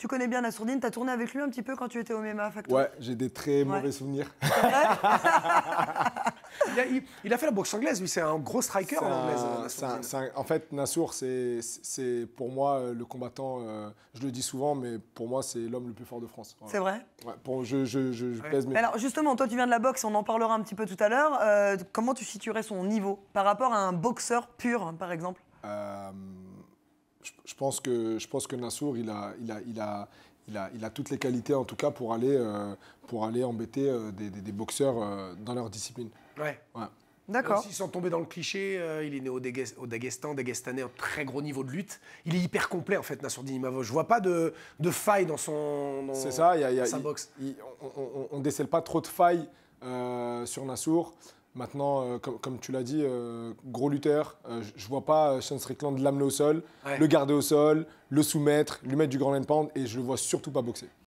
Tu connais bien Nassourdine, as tourné avec lui un petit peu quand tu étais au MEMA Ouais, j'ai des très mauvais souvenirs. il, a, fait la boxe anglaise, lui, c'est un gros striker en anglaise. en fait, Nassour, c'est pour moi euh, le combattant, euh, je le dis souvent, mais pour moi, c'est l'homme le plus fort de France. C'est vrai ouais, je, je, je, pèse Alors justement, toi, tu viens de la boxe, on en parlera un petit peu tout à l'heure. Euh, comment tu situerais son niveau par rapport à un boxeur pur, par exemple je, pense que, je pense que Nassour, il a, toutes les qualités, en tout cas, pour aller, euh, pour aller embêter euh, des, boxeurs euh, dans leur discipline. Ouais. ouais. D'accord. sont tombés dans le cliché, il est né au, dagestan un très gros niveau de lutte. Il est hyper complet, en fait, Nassour Dinimavo. Je vois pas de, de faille dans, son, ça, boxe. on ne décèle pas trop de failles sur Nassour. Maintenant, euh, comme, tu l'as dit, euh, gros lutteur, euh, je je vois pas Sean Strickland l'amener au sol, le garder au sol, le soumettre, lui mettre du grand end pound et je le vois surtout pas boxer.